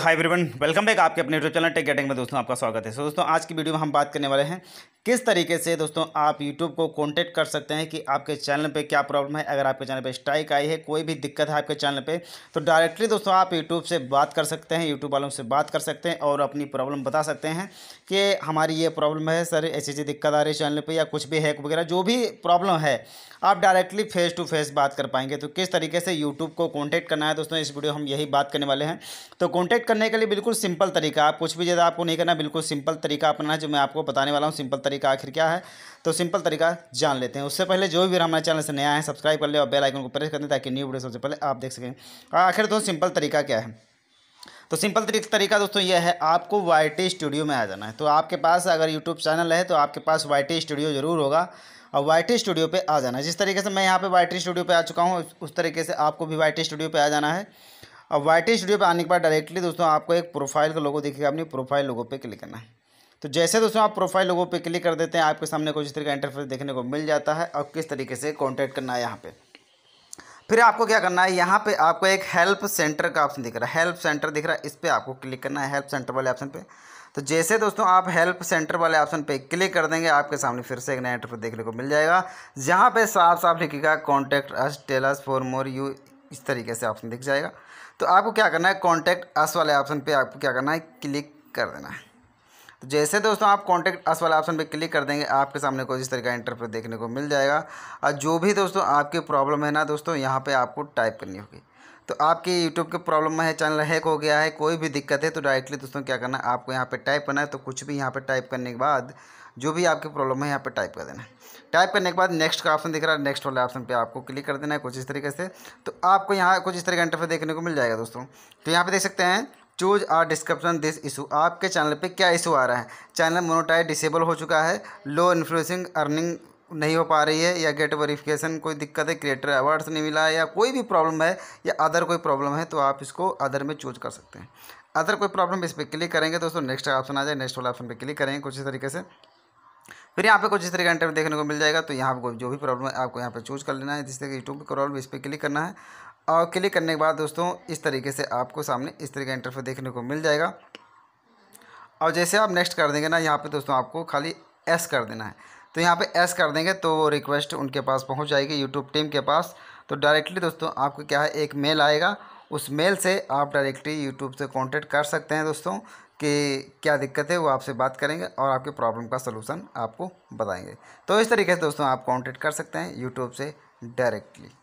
hi everyone welcome back आपके अपने YouTube channel take getting में दोस्तों आपका स्वागत है सो so, दोस्तों आज की वीडियो में हम बात करने वाले हैं किस तरीके से दोस्तों आप यूट्यूब को कॉन्टेक्ट कर सकते हैं कि आपके चैनल पे क्या प्रॉब्लम है अगर आपके चैनल पे स्ट्राइक आई है कोई भी दिक्कत है आपके चैनल पर तो डायरेक्टली दोस्तों आप यूट्यूब से बात कर सकते हैं यूट्यूब वालों से बात कर सकते हैं और अपनी प्रॉब्लम बता सकते हैं कि हमारी ये प्रॉब्लम है सर ऐसी ऐसी दिक्कत आ रही है चैनल पर या कुछ भी हैक वगैरह जो भी प्रॉब्लम है आप डायरेक्टली फेस टू फेस बात कर पाएंगे तो किस तरीके से यूट्यूब को कॉन्टैक्ट करना है दोस्तों इस वीडियो हम यही बात करने वाले हैं तो कॉन्टैक्ट कैलकुलेट करने के लिए बिल्कुल सिंपल तरीका आप कुछ भी ज़्यादा आपको नहीं करना बिल्कुल सिंपल तरीका अपना जो मैं आपको बताने वाला हूँ सिंपल तरीका आखिर क्या है तो सिंपल तरीका जान लेते हैं उससे पहले जो भी हमारे चैनल से नया है सब्सक्राइब कर ले और बेल आइकन को प्रेस कर दें ताकि न्यू वीडियो सबसे पहले आप देख सकें आखिर दोस्तों सिंपल तरीका क्या है तो सिंपल तरीका दोस्तों यह है आपको वाई टी स्टूडियो में आ जाना है तो आपके पास अगर यूट्यूब चैनल है तो आपके पास वाई टी स्टूडियो ज़रूर होगा और वाई टी स्टूडियो पर आ जाना है जिस तरीके से मैं यहाँ पे वाई टी स्टूडियो पर आ चुका हूँ उस तरीके से आपको भी वाई टी स्टूडियो पर आ जाना है अब वाइटिश स्टूडियो पर आने के बाद डायरेक्टली दोस्तों आपको एक प्रोफाइल का लोगो दिखेगा अपनी प्रोफाइल लोगो पे क्लिक करना है तो जैसे दोस्तों आप प्रोफाइल लोगो पे क्लिक कर देते हैं आपके सामने कुछ इस तरीके का इंटरफेस देखने को मिल जाता है और किस तरीके से कॉन्टैक्ट करना है यहाँ पर फिर आपको क्या करना है यहाँ पे आपको एक हेल्प सेंटर का ऑप्शन दिख रहा है हेल्प सेंटर दिख रहा है इस पर आपको क्लिक करना है हेल्प सेंटर वाले ऑप्शन पे तो जैसे दोस्तों आप हेल्प सेंटर वाले ऑप्शन पे क्लिक कर देंगे आपके सामने फिर से एक नया इंटरफेस देखने को मिल जाएगा जहाँ पे साफ साफ लिखेगा contact us tell us for more you इस तरीके से ऑप्शन दिख जाएगा तो आपको क्या करना है कॉन्टैक्ट अस वाले ऑप्शन पे आपको क्या करना है क्लिक कर देना है तो जैसे दोस्तों आप कॉन्टैक्ट अस वाले ऑप्शन पे क्लिक कर देंगे आपके सामने कुछ इस तरीके का इंटरफेस देखने को मिल जाएगा और जो भी दोस्तों आपकी प्रॉब्लम है ना दोस्तों यहाँ पर आपको टाइप करनी होगी तो आपकी यूट्यूब के प्रॉब्लम है चैनल हैक हो गया है कोई भी दिक्कत है तो डायरेक्टली दोस्तों क्या करना है आपको यहाँ पे टाइप करना है तो कुछ भी यहाँ पे टाइप करने के बाद जो भी आपकी प्रॉब्लम है यहाँ पे टाइप कर देना टाइप करने के बाद नेक्स्ट का ऑप्शन दिख रहा है नेक्स्ट वाले ऑप्शन पे आपको क्लिक कर देना है कुछ इस तरीके से तो आपको यहाँ कुछ इस तरह का इंटरफेस देखने को मिल जाएगा दोस्तों तो यहाँ पे देख सकते हैं choose or description this issue आपके चैनल पर क्या इशू आ रहा है चैनल मोनोटाइज डिसेबल हो चुका है लो इन्फ्लुएंसिंग अर्निंग नहीं हो पा रही है या गेट वेरिफिकेशन कोई दिक्कत है क्रिएटर अवार्ड्स नहीं मिला है या कोई भी प्रॉब्लम है या अदर कोई प्रॉब्लम है तो आप इसको अदर में चूज कर सकते हैं अदर कोई प्रॉब्लम इस पर क्लिक करेंगे दोस्तों नेक्स्ट ऑप्शन आ जाए नेक्स्ट वाला ऑप्शन पर क्लिक करेंगे कुछ इस तरीके से फिर यहाँ पे कुछ इस तरीके का इंटरव्यू देखने को मिल जाएगा तो यहाँ पर जो भी प्रॉब्लम है आपको यहाँ पे चूज़ कर लेना है जिस तरीके यूट्यूब क्रॉल इस पर क्लिक करना है और क्लिक करने के बाद दोस्तों इस तरीके से आपको सामने इस तरीके का इंटरव्यू देखने को मिल जाएगा और जैसे आप नेक्स्ट कर देंगे ना यहाँ पर दोस्तों आपको खाली एस कर देना है तो यहाँ पर एस कर देंगे तो वो रिक्वेस्ट उनके पास पहुँच जाएगी यूट्यूब टीम के पास तो डायरेक्टली दोस्तों आपको क्या है एक मेल आएगा उस मेल से आप डायरेक्टली यूट्यूब से कॉन्टेक्ट कर सकते हैं दोस्तों कि क्या दिक्कत है वो आपसे बात करेंगे और आपके प्रॉब्लम का सलूशन आपको बताएंगे तो इस तरीके से दोस्तों आप कॉन्टेक्ट कर सकते हैं यूट्यूब से डायरेक्टली